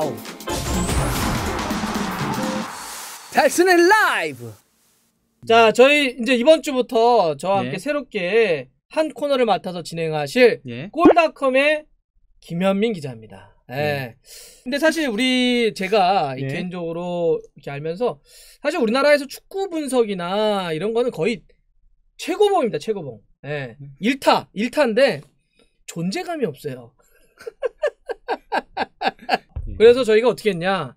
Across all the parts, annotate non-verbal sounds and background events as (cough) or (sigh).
와우! 달슨의 라이브! 자, 저희 이제 이번 주부터 저와 함께 예. 새롭게 한 코너를 맡아서 진행하실 예. 닷컴의 김현민 기자입니다. 예. 예. 근데 사실 우리 제가 예. 개인적으로 이렇게 알면서 사실 우리나라에서 축구 분석이나 이런 거는 거의 최고봉입니다. 최고봉. 예. 1타, 음. 1타인데 존재감이 없어요. (laughs) 그래서 저희가 어떻게 했냐.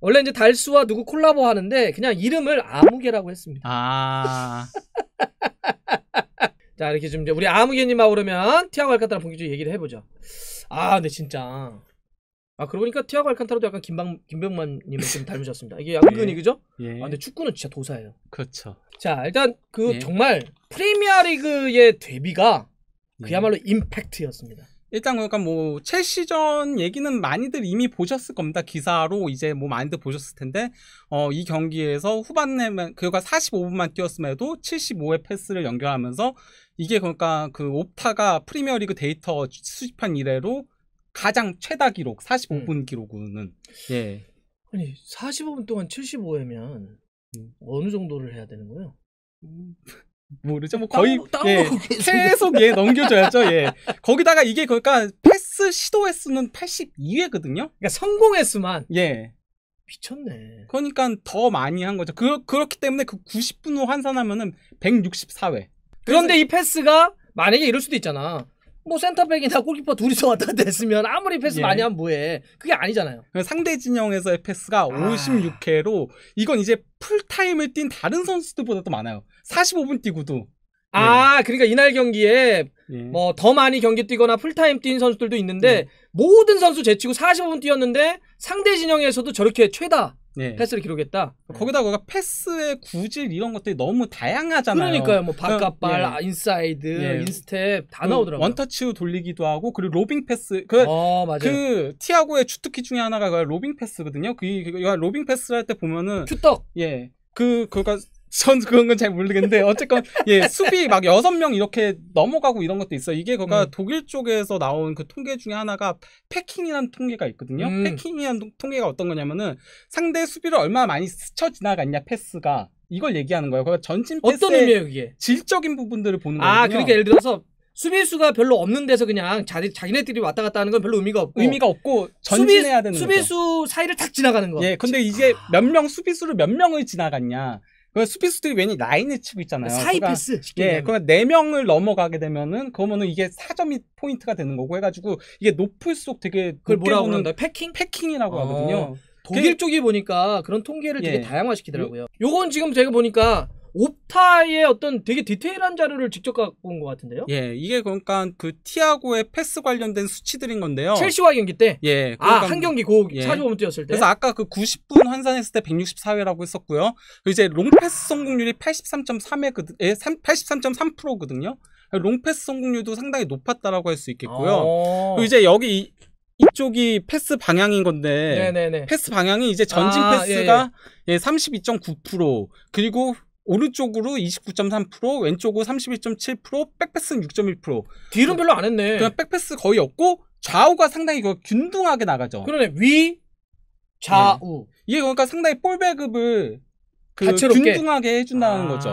원래 이제 달수와 누구 콜라보 하는데 그냥 이름을 아무개라고 했습니다. 아. (laughs) 자, 이렇게 좀 이제 우리 아무개님하고 그러면 티아고 알칸타랑 본격적으로 얘기를 해보죠. 아, 근데 진짜. 아, 그러고 보니까 티아고 알칸타로도 약간 김방, 김병만님을 좀 닮으셨습니다. 이게 은근히, 예. 그죠? 예. 아, 근데 축구는 진짜 도사예요. 그렇죠. 자, 일단 그 예. 정말 프리미어 리그의 데뷔가 네. 그야말로 임팩트였습니다. 일단 그러니까 뭐 첼시전 얘기는 많이들 이미 보셨을 겁니다. 기사로 이제 뭐 많이들 보셨을 텐데 어 이 경기에서 후반에 그가 45분만 뛰었음에도 75회 패스를 연결하면서 이게 그러니까 그 옵타가 프리미어리그 데이터 수집한 이래로 가장 최다 기록 45분 음. 기록은 예. 아니 45분 동안 75회면 음. 어느 정도를 해야 되는 거예요? 음. 모르죠. 뭐 거의 따로, 뭐, 따로 예, 계속 예 넘겨줘야죠. 예. 거기다가 이게 그러니까 패스 시도 횟수는 82회거든요. 그러니까 성공 횟수만. 예. 미쳤네. 그러니까 더 많이 한 거죠. 그, 그렇기 때문에 그 90분 후 환산하면은 164회. 그런데 이 패스가 만약에 이럴 수도 있잖아. 뭐 센터백이나 골키퍼 둘이서 왔다 갔다 했으면 아무리 패스 예. 많이 하면 뭐해. 그게 아니잖아요. 그러니까 상대 진영에서의 패스가 아. 56회로 이건 이제 풀타임을 뛴 다른 선수들보다도 많아요. 45분 뛰고도. 아, 예. 그러니까 이날 경기에 예. 뭐더 많이 경기 뛰거나 풀타임 뛴 선수들도 있는데 예. 모든 선수 제치고 45분 뛰었는데 상대 진영에서도 저렇게 최다 네. 패스를 기록했다. 네. 거기다가 패스의 구질 이런 것들이 너무 다양하잖아요. 그러니까요. 뭐 바깥발, 그 예. 아, 인사이드, 예. 인스텝 다 나오더라고요. 원터치로 돌리기도 하고 그리고 로빙 패스. 그, 어, 그 티아고의 주특기 중에 하나가 로빙 패스거든요. 그, 그, 그 로빙 패스를 할 때 보면은 슈떡 예. 그그러 전 그런 건 잘 모르겠는데 어쨌건 예 수비 막 여섯 명 이렇게 넘어가고 이런 것도 있어요. 이게 그가 그러니까 음. 독일 쪽에서 나온 그 통계 중에 하나가 패킹이라는 통계가 있거든요. 음. 패킹이라는 통계가 어떤 거냐면은 상대 수비를 얼마나 많이 스쳐 지나갔냐 패스가 이걸 얘기하는 거예요. 그러니까 전진 패스 어떤 의미예요, 그게? 질적인 부분들을 보는 거예요. 아, 그러니까 예를 들어서 수비수가 별로 없는 데서 그냥 자기, 자기네들이 왔다 갔다 하는 건 별로 의미가 없고 의미가 없고 전진해야 수비, 되는 수비수 거죠. 사이를 탁 지나가는 거. 예, 근데 이게 아... 몇명 수비수를 몇 명을 지나갔냐 그 수비수들이 왠지 라인을 치고 있잖아요. 그 사이 패스. 예, 그러네 명을 넘어가게 되면은 그러면은 이게 4점이 포인트가 되는 거고 해가지고 이게 높을수록 되게 그걸 뭐라 그러는데 패킹? 패킹이라고 아, 하거든요. 독일 그 쪽이 보니까 그런 통계를 되게 예. 다양화시키더라고요. 요건 지금 제가 보니까 옵타의 어떤 되게 디테일한 자료를 직접 갖고 온 것 같은데요? 예, 이게 그러니까 그 티아고의 패스 관련된 수치들인 건데요. 첼시와 경기 때? 예. 아, 그러니까 아, 한 경기 고 예. 45분 뛰었을 때? 그래서 아까 그 90분 환산했을 때 164회라고 했었고요. 그 이제 롱패스 성공률이 83.3에 그, 예, 83.3%거든요. 롱패스 성공률도 상당히 높았다라고 할 수 있겠고요. 어. 그 이제 여기 이쪽이 패스 방향인 건데 네네네. 패스 방향이 이제 전진 아, 패스가 예32.9% 예. 예, 그리고 오른쪽으로 29.3%, 왼쪽으로 31.7%, 백패스는 6.1%. 뒤로 그 별로 안 했네. 그냥 백패스 거의 없고 좌우가 상당히 그 균등하게 나가죠. 그러네. 위, 좌우. 네. 이게 그러니까 상당히 볼 배급을 그 다채롭게. 균등하게 해준다는 아 거죠.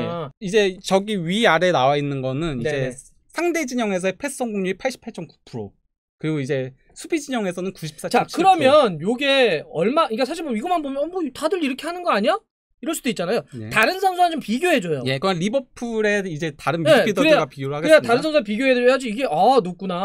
예. 이제 저기 위 아래 나와 있는 거는 네 이제 상대 진영에서의 패스 성공률이 88.9%. 그리고 이제 수비 진영에서는 94. 자, 그러면 요게 얼마 그러니까 사실 보면 뭐 이것만 보면 어, 뭐 다들 이렇게 하는 거 아니야? 이럴 수도 있잖아요. 네. 다른 선수와좀 비교해줘요. 예, 그건 리버풀의 이제 다른 네, 미드필더들과 비교를 하겠습니다. 그래 다른 선수랑 비교해줘야지 이게 아 누구나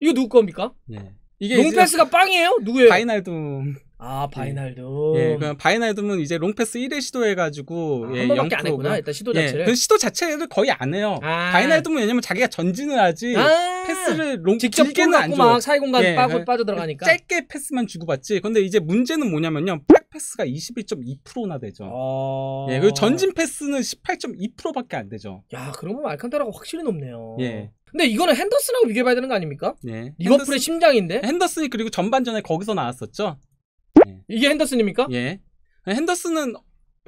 이거 누구 겁니까? 예. 이게 롱패스가 빵이에요? 누구예요? 바이날둠. 아 예. 바이날둠. 예, 그럼 바이날둠은 이제 롱패스 1회 시도해가지고 아, 예, 한 번밖에 안 했구나. 일단 시도 예, 자체를. 예, 그 시도 자체를 거의 안 해요. 아. 바이날둠은 왜냐면 자기가 전진을 하지. 아. 패스를 예. 롱, 직접 끼게는안 줘. 사이 공간 예, 빠고 예. 빠져 들어가니까 짧게 패스만 주고받지. 근데 이제 문제는 뭐냐면요. 백 패스가 21.2%나 되죠. 아... 예, 그리고 전진 패스는 18.2%밖에 안 되죠. 야, 그러면 알칸타라가 확실히 높네요. 예. 근데 이거는 핸더슨하고 비교해봐야 되는 거 아닙니까? 예. 리버풀의 핸더슨, 심장인데. 핸더슨이 그리고 전반전에 거기서 나왔었죠. 예. 이게 핸더슨입니까? 예. 핸더슨은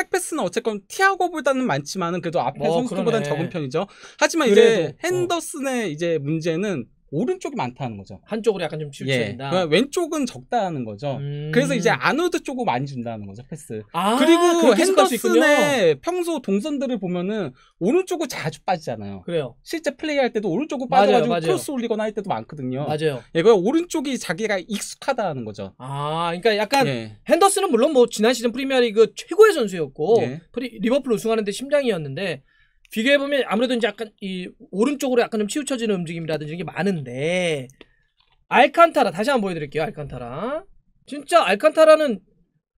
백패스는 어쨌건 티아고보다는 많지만은 그래도 앞에 어, 선수들보다는 적은 편이죠. 하지만 이제 그래도, 어. 핸더슨의 이제 문제는 오른쪽이 많다는 거죠. 한쪽으로 약간 좀 치우친다. 예. 그러니까 왼쪽은 적다는 거죠. 음... 그래서 이제 아노드 쪽으로 많이 준다는 거죠 패스. 아, 그리고 핸더슨의 평소 동선들을 보면은 오른쪽을 자주 빠지잖아요. 그래요. 실제 플레이할 때도 오른쪽으로 빠져가지고 맞 맞아요. 크로스 올리거나 할 때도 많거든요. 맞아요. 예, 그 오른쪽이 자기가 익숙하다는 거죠. 아, 그러니까 약간 예. 핸더슨은 물론 뭐 지난 시즌 프리미어리그 최고의 선수였고 예. 프리, 리버풀 우승하는데 심장이었는데 비교해 보면 아무래도 이제 약간 이 오른쪽으로 약간 좀 치우쳐지는 움직임이라든지 이게 많은데 알칸타라 다시 한번 보여드릴게요. 알칸타라 진짜 알칸타라는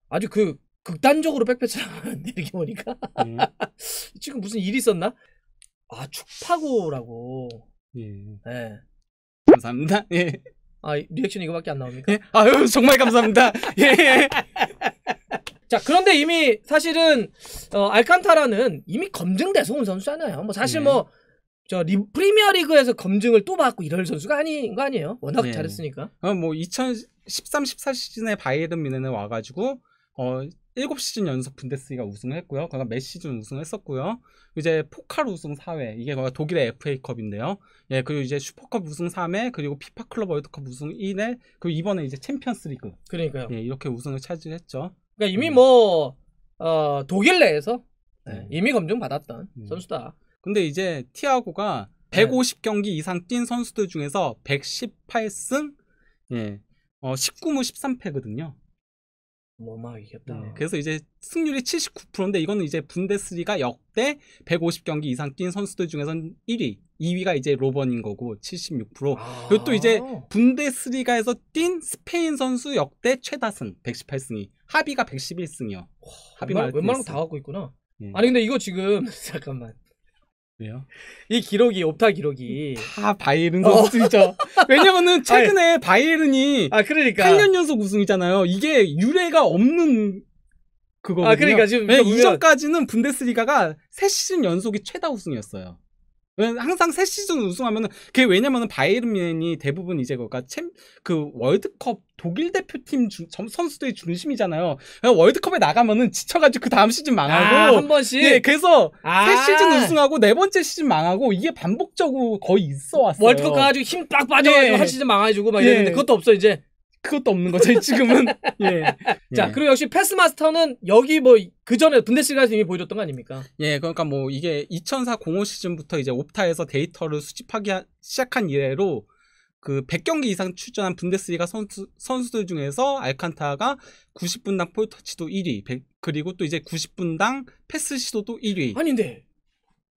아주 그 극단적으로 백패스를 하는 (laughs) 이렇게 보니까 음. (laughs) 지금 무슨 일이 있었나? 아 축파고라고. 예. 네. 감사합니다. 예. 아 리액션 이거밖에 안 나옵니까? 예. 아유 정말 감사합니다. 예. (laughs) 자 그런데 이미 사실은 어, 알칸타라는 이미 검증돼서 온 선수잖아요. 뭐 사실 네. 뭐저 프리미어 리그에서 검증을 또 받고 이럴 선수가 아닌 거 아니에요? 워낙 네. 잘했으니까. 어, 뭐 2013, 14 시즌에 바이에른 미네는 와가지고 어 7시즌 연속 분데스리가 우승을 했고요. 그러니까 몇 시즌 우승을 했었고요. 이제 포칼 우승 4회. 이게 독일의 FA컵인데요. 예, 그리고 이제 슈퍼컵 우승 3회, 그리고 피파 클럽 월드컵 우승 1회, 그리고 이번에 이제 챔피언스 리그. 그러니까요. 예, 이렇게 우승을 차지했죠. 그러니까 이미 음. 뭐 어, 독일 내에서 네. 이미 검증 받았던 네. 선수다. 근데 이제 티아고가 150경기 이상 뛴 선수들 중에서 118승 예. 어, 19무 13패거든요. 어마이겠다 네. 음, 그래서 이제 승률이 79%인데 이거는 이제 분데스리가 역대 150경기 이상 뛴 선수들 중에서는 1위, 2위가 이제 로번인 거고 76%. 아~ 그리고 또 이제 분데스리가에서 뛴 스페인 선수 역대 최다승 118승이 합의가 111승이요. 합의 말 웬만한 거다 갖고 있구나. 예. 아니 근데 이거 지금 (laughs) 잠깐만. 왜요? 이 기록이 옵타 기록이 다 바이에른 선수죠. 어. (laughs) 왜냐면은 최근에 아니, 바이에른이 아 그러니까 8년 연속 우승이잖아요. 이게 유례가 없는 그거거든요. 아 그러니까 지금 네, 이전까지는 분데스리가가 3시즌 연속이 최다 우승이었어요. 항상 새 시즌 우승하면은 그게 왜냐면은 바이에른이 대부분 이제 그니까 챔그 월드컵 독일 대표팀 중, 선수들의 중심이잖아요. 월드컵에 나가면은 지쳐가지고 그 다음 시즌 망하고 아, 한 번씩. 예, 그래서 아. 새 시즌 우승하고 네 번째 시즌 망하고 이게 반복적으로 거의 있어 왔어요. 월드컵 가가지고 힘 빡 빠져가지고 예. 한 시즌 망해주고 막 이랬는데 예. 그것도 없어 이제. 그것도 없는 거죠 지금은 (laughs) 예. 자 예. 그리고 역시 패스마스터는 여기 뭐 그 전에 분데스리가에서 이미 보여줬던 거 아닙니까? 예, 그러니까 뭐 이게 2004-05 시즌부터 이제 옵타에서 데이터를 수집하기 하, 시작한 이래로 그 100경기 이상 출전한 분데스리가 선수, 선수들 중에서 알칸타가 90분당 폴 터치도 1위, 100, 그리고 또 이제 90분당 패스 시도도 1위. 아닌데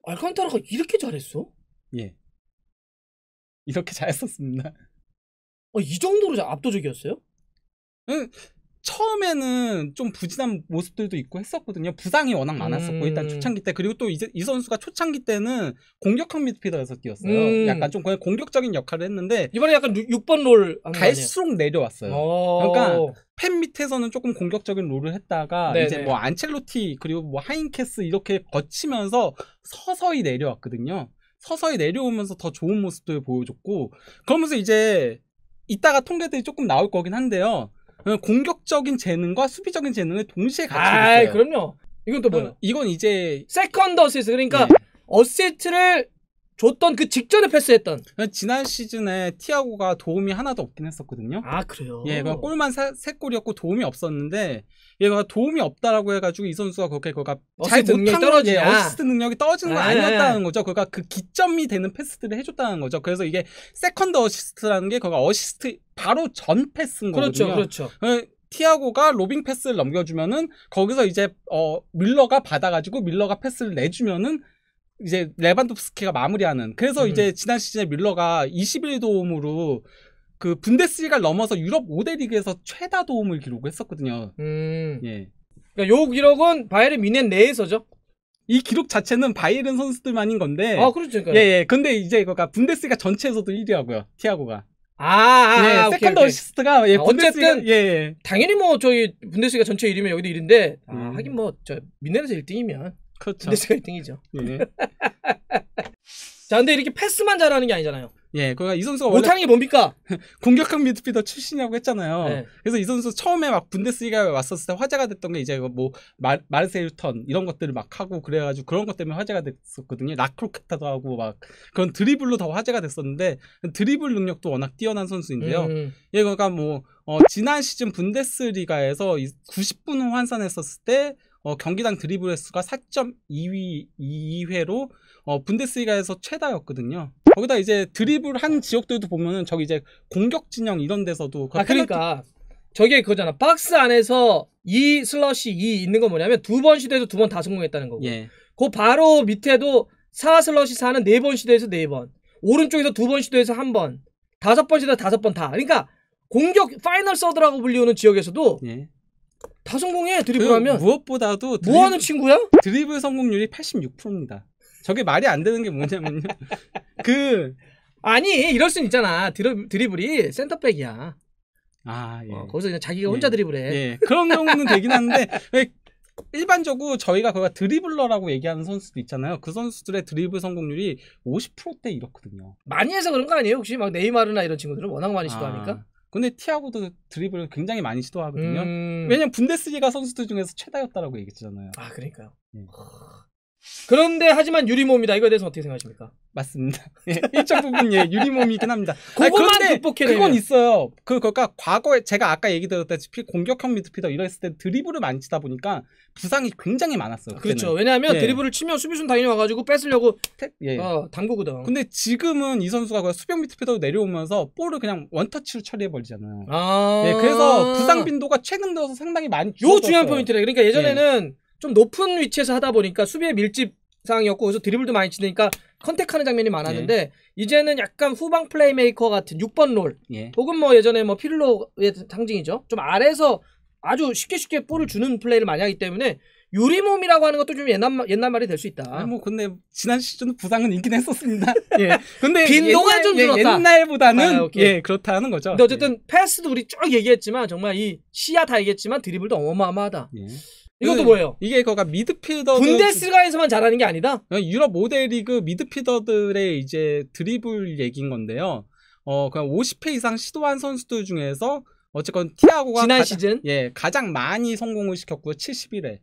알칸타라가 이렇게 잘했어? 예. 이렇게 잘했었습니다. 어, 이 정도로 압도적이었어요? 응. 처음에는 좀 부진한 모습들도 있고 했었거든요. 부상이 워낙 많았었고 음. 일단 초창기 때 그리고 또 이제 이 선수가 초창기 때는 공격형 미드필더에서 뛰었어요. 음. 약간 좀 그냥 공격적인 역할을 했는데 이번에 약간 6번 롤 갈수록 내려왔어요. 어. 그러니까 팬 밑에서는 조금 공격적인 롤을 했다가 네네. 이제 네. 뭐 안첼로티 그리고 뭐하인캐스 이렇게 거치면서 서서히 내려왔거든요. 서서히 내려오면서 더 좋은 모습들 보여줬고 그러면서 이제 이따가 통계들이 조금 나올 거긴 한데요. 공격적인 재능과 수비적인 재능을 동시에 갖추고 아, 있어요. 그럼요. 이건 또뭐예 이건 이제 세컨드 어시스트 그러니까 네. 어시스트를 줬던 그 직전에 패스했던. 지난 시즌에 티아고가 도움이 하나도 없긴 했었거든요. 아 그래요. 예, 골만 사, 세 골이었고 도움이 없었는데 얘가 도움이 없다라고 해가지고 이 선수가 그렇게 그가 잘 못한 떨어지냐. 어시스트 능력이 떨어지는 건 아, 아, 아, 아니었다는 거죠. 그가 그 기점이 되는 패스들을 해줬다는 거죠. 그래서 이게 세컨드 어시스트라는 게 그가 어시스트 바로 전 패스인 거거든요. 그렇죠, 그렇죠. 그 티아고가 로빙 패스를 넘겨주면은 거기서 이제 어 밀러가 받아가지고 밀러가 패스를 내주면은 이제 레반도프스키가 마무리하는 그래서 음. 이제 지난 시즌에 밀러가 21 도움으로 그분데스리가 넘어서 유럽 5대 리그에서 최다 도움을 기록했었거든요. 음. 예. 그러니까 요 기록은 바이에른 미넨 내에서죠. 이 기록 자체는 바이에른 선수들만인 건데. 아, 그렇죠. 그러니까. 예, 예. 근데 이제 그니까 분데스리가 전체에서도 1위 하고요. 티아고가. 아, 아, 아 예, 아 세컨드 오케이. 어시스트가 예, 아, 어쨌든 예, 예, 당연히 뭐 저희 분데스리가 전체 1위면 여기도 1위인데 아, 음. 하긴 뭐저 미넨에서 1등이면 그렇죠. 근데스가 1등이죠. 예. 네. (laughs) 자, 근데 이렇게 패스만 잘하는 게 아니잖아요. 예, 그러니까 이 선수가 못하는 게 뭡니까? (laughs) 공격형 미드필더 출신이라고 했잖아요. 네. 그래서 이 선수 처음에 막 분데스리가 왔었을 때 화제가 됐던 게 이제 뭐 마, 마르세유턴 이런 것들을 막 하고 그래가지고 그런 것 때문에 화제가 됐었거든요. 라크로케타도 하고 막 그런 드리블로 더 화제가 됐었는데 드리블 능력도 워낙 뛰어난 선수인데요. 음. 음. 예, 그니까뭐 어, 지난 시즌 분데스리가에서 90분 환산했었을 때 어, 경기당 드리블 횟수가 4.2위 2회로 어, 분데스리가에서 최다였거든요. 거기다 이제 드리블 한 지역들도 보면은 저기 이제 공격 진영 이런 데서도 그아 그러니까 저게 그거잖아. 박스 안에서 2 슬러시 2 있는 건 뭐냐면 두 번 시도해서 두 번 다 성공했다는 거고. 예. 그 바로 밑에도 4 슬러시 4는 네 번 시도해서 네 번. 오른쪽에서 두 번 시도해서 한 번. 다섯 번 시도해서 다섯 번 다. 그러니까 공격 파이널 서드라고 불리우는 지역에서도 예. 다 성공해 드리블하면 무엇보다도 드리블, 뭐하는 친구야? 드리블 성공률이 86%입니다. 저게 말이 안 되는 게 뭐냐면요. (laughs) 그 아니 이럴 순 있잖아. 드리, 블이 센터백이야. 아 예. 어, 거기서 그냥 자기가 예. 혼자 드리블해. 예. 그런 경우는 되긴 하는데 일반적으로 저희가 그가 드리블러라고 얘기하는 선수도 있잖아요. 그 선수들의 드리블 성공률이 50%대 이렇거든요. 많이 해서 그런 거 아니에요? 혹시 막 네이마르나 이런 친구들은 워낙 많이 아. 시도하니까? 아, 근데 티아고도 드리블을 굉장히 많이 시도하거든요. 음... 왜냐면 분데스리가 선수들 중에서 최다였다라고 얘기했잖아요. 아, 그러니까요. 네. 그런데 하지만 유리몸이다. 이거에 대해서 어떻게 생각하십니까? 맞습니다. (laughs) 예, 일정 부분 예 유리몸이긴 합니다. 그거만 극복해내면 그건 있어요. 그그니까 과거에 제가 아까 얘기 드렸다시피 공격형 미드필더 이랬을 때 드리블을 많이 치다 보니까 부상이 굉장히 많았어요. 그때는. 그렇죠. 왜냐하면 예. 드리블을 치면 수비수는 당연히 와가지고 뺏으려고 예. 어, 당구거든. 근데 지금은 이 선수가 수비형 미드필더로 내려오면서 볼을 그냥 원터치로 처리해 버리잖아요. 아 예, 그래서 부상 빈도가 최근 들어서 상당히 많이. 요 중요한 포인트래. 그러니까 예전에는 예. 좀 높은 위치에서 하다 보니까 수비의 밀집 상황이었고 그래서 드리블도 많이 치니까 컨택하는 장면이 많았는데 예. 이제는 약간 후방 플레이메이커 같은 6번 롤 예. 혹은 뭐 예전에 뭐 필로의 상징이죠. 좀아래서 아주 쉽게 쉽게 볼을 주는 플레이를 많이 하기 때문에 유리몸이라고 하는 것도 좀 옛날, 옛날 말이 될 수 있다. 아뭐 근데 지난 시즌 부상은 있긴 했었습니다. (laughs) 예. 근데 빈도가 좀늘었다 예, 옛날보다는 아, 예 그렇다는 거죠. 근데 어쨌든 예. 패스도 우리 쭉 얘기했지만 정말 이 시야 다 얘기했지만 드리블도 어마어마하다. 예. 이것도 그 뭐예요? 이게 그가 그러니까 미드필더 분데스가에서만 잘하는 게 아니다. 유럽 모델 리그 미드필더들의 이제 드리블 얘기인 건데요. 어 그냥 50회 이상 시도한 선수들 중에서 어쨌건 티아고가 지난 가장, 시즌 예 가장 많이 성공을 시켰고요 71회.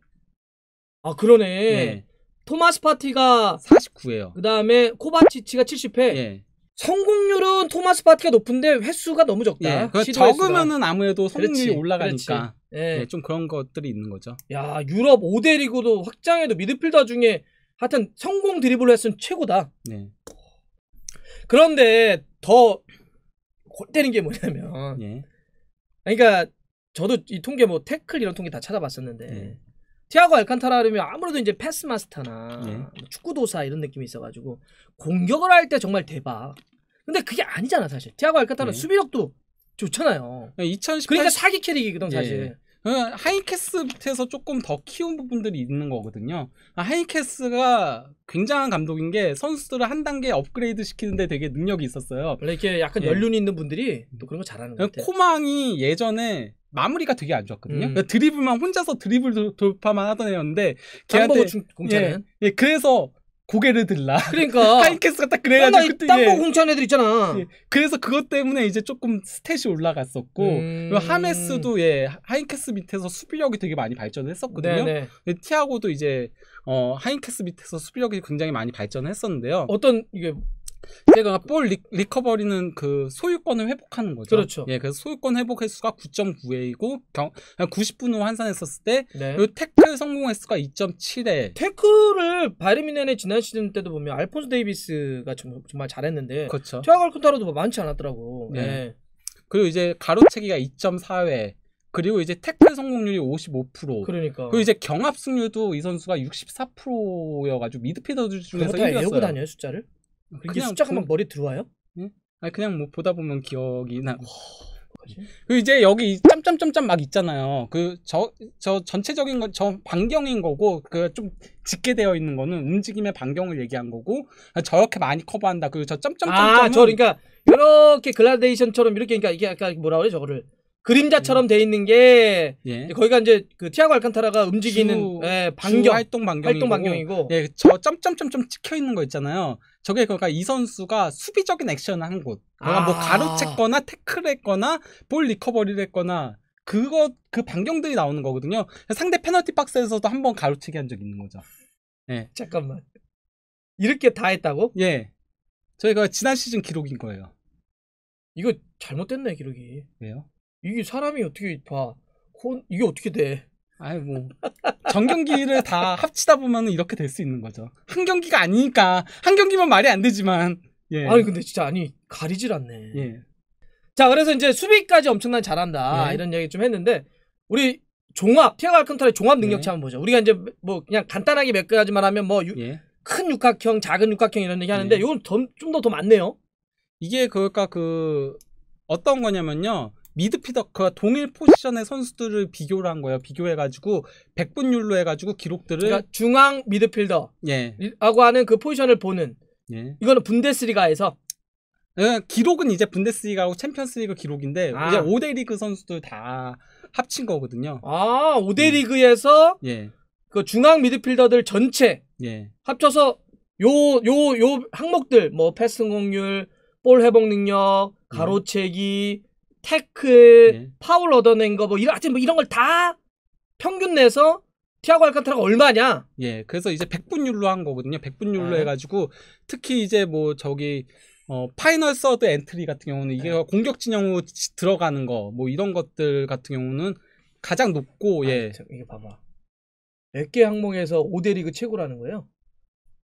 아 그러네. 예. 토마스 파티가 49회요. 그 다음에 코바치치가 70회. 예. 성공률은 토마스 파티가 높은데 횟수가 너무 적다. 예, 적으면은 아무래도 성공률이 그렇지, 올라가니까 그렇지. 예. 예. 좀 그런 것들이 있는 거죠. 야 유럽 5대 리그도 확장해도 미드필더 중에 하여튼 성공 드리블 했으면 최고다. 예. 그런데 더 골 때린 게 뭐냐면, 예. 그러니까 저도 이 통계 뭐 태클 이런 통계 다 찾아봤었는데 네. 티아고 알칸타라 그러면 아무래도 이제 패스 마스터나 예. 뭐 축구 도사 이런 느낌이 있어가지고 공격을 할 때 정말 대박. 근데 그게 아니잖아 사실. 티아고 알칸타라 예. 수비력도 좋잖아요. 2018 예, 그러니까 사기 캐릭이거든 예. 사실. 예. 어, 하이캐스부터서 조금 더 키운 부분들이 있는 거거든요. 아, 하이캐스가 굉장한 감독인 게 선수들을 한 단계 업그레이드 시키는데 되게 능력이 있었어요. 원래 이렇게 약간 예. 연륜 있는 분들이 또 그런 거 잘하는 거같요 어, 코망이 예전에 마무리가 되게 안 좋았거든요. 음. 그러니까 드리블만 혼자서 드리블 도, 돌파만 하던 애였는데 걔한테 공차는 예, 예, 그래서 고개를 들라. 그러니까 하이캐스가 (laughs) 딱 그래가지고 아, 그때 땅콩 예, 공찬 애들 있잖아. 예, 그래서 그것 때문에 이제 조금 스탯이 올라갔었고 음. 하메스도 예 하이캐스 밑에서 수비력이 되게 많이 발전을 했었거든요. 네네. 네. 티하고도 이제 어 하이캐스 밑에서 수비력이 굉장히 많이 발전을 했었는데요. 어떤 이게 제가 볼 리, 커버리는그 소유권을 회복하는 거죠. 그렇죠. 예, 그래서 소유권 회복 횟수가 9.9회이고 경, 90분 후 환산했었을 때 네. 태클 성공 횟수가 2.7회. 태클을 바르미넨의 지난 시즌 때도 보면 알폰소 데이비스가 정말, 잘했는데 그렇죠. 티아고 쿤타로도 뭐 많지 않았더라고. 네. 네. 그리고 이제 가로채기가 2.4회. 그리고 이제 태클 성공률이 55%. 그러니까. 그리고 이제 경합 승률도 이 선수가 64%여가지고 미드필더 중에서 1위였어요. 외우고 다녀요 숫자를? 그냥 숫자가 막 머리 들어와요? 응? 아 그냥 뭐 보다 보면 기억이 나. 그 이제 여기 짬짬짬짬 막 있잖아요. 그 저 저 전체적인 건저 반경인 거고 그좀 짙게 되어 있는 거는 움직임의 반경을 얘기한 거고 아, 저렇게 많이 커버한다. 그저 짬짬짬. 아저 그러니까 이렇게 글라데이션처럼 이렇게 그러니까 이게 아까 뭐라 그래 저거를 그림자처럼 음. 돼 있는 게 예. 거기가 이제 그 티아고 알칸타라가 움직이는 주, 예, 반경 활동 반경이고, 활동 반경이고. 예, 저 점점점점 찍혀 있는 거 있잖아요. 저게 그러니까 이 선수가 수비적인 액션을 한 곳. 그러 뭐 아. 뭐 가로챘거나 태클했거나 볼 리커버리를 했거나 그거 그 반경들이 나오는 거거든요. 상대 페널티 박스에서도 한 번 가로채기 한 적 있는 거죠. 예. 잠깐만. 이렇게 다 했다고? 예. 저희가 지난 시즌 기록인 거예요. 이거 잘못됐네 기록이. 왜요? 이게 사람이 어떻게 봐? 혼 이게 어떻게 돼? 아이 고 뭐. 전경기를 다 합치다 보면 이렇게 될 수 있는 거죠. 한 경기가 아니니까 한 경기만 말이 안 되지만. 예. 아니 근데 진짜 아니 가리질 않네. 예. 자 그래서 이제 수비까지 엄청난 잘한다 예. 이런 얘기 좀 했는데 우리 종합 티아고 알칸타라의 종합 예. 능력치 한번 보죠. 우리가 이제 뭐 그냥 간단하게 몇 가지만 하면 뭐큰 예. 육각형, 작은 육각형 이런 얘기 하는데 이건 예. 좀더더 더 많네요. 이게 그니까그 어떤 거냐면요. 미드피더크와 동일 포지션의 선수들을 비교를 한 거예요. 비교해가지고 백분율로 해가지고 기록들을 그러니까 중앙 미드필더라고 예. 하는 그 포지션을 보는 예. 이거는 분데스리가에서 예, 기록은 이제 분데스리가하고 챔피언스리그 기록인데 아. 이제 오데 리그 선수들 다 합친 거거든요. 아 5대 리그에서 예. 예. 그 중앙 미드필더들 전체 예. 합쳐서 요 요 요 항목들 뭐 패스 공률 볼 회복 능력 가로채기 태클, 네. 예. 파울 얻어낸 거 뭐 이런 하여튼 뭐 이런 걸 다 평균 내서 티아고 알칸타라가 얼마냐? 예. 그래서 이제 100분 율로 한 거거든요. 100분 율로 네. 아. 해 가지고 특히 이제 뭐 저기 어, 파이널 서드 엔트리 같은 경우는 이게 네. 공격 진영으로 들어가는 거 뭐 이런 것들 같은 경우는 가장 높고 아, 예. 저, 이거 봐봐. 10개 항목에서 5대 리그 최고라는 거예요.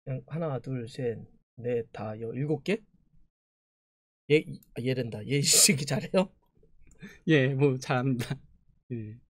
그냥 하나, 둘, 셋, 넷, 다, 여, 일곱 개? 얘, 아, 얘랜다. 얘, (laughs) 이 새끼 잘해요? 예, 뭐 잘합니다. 예.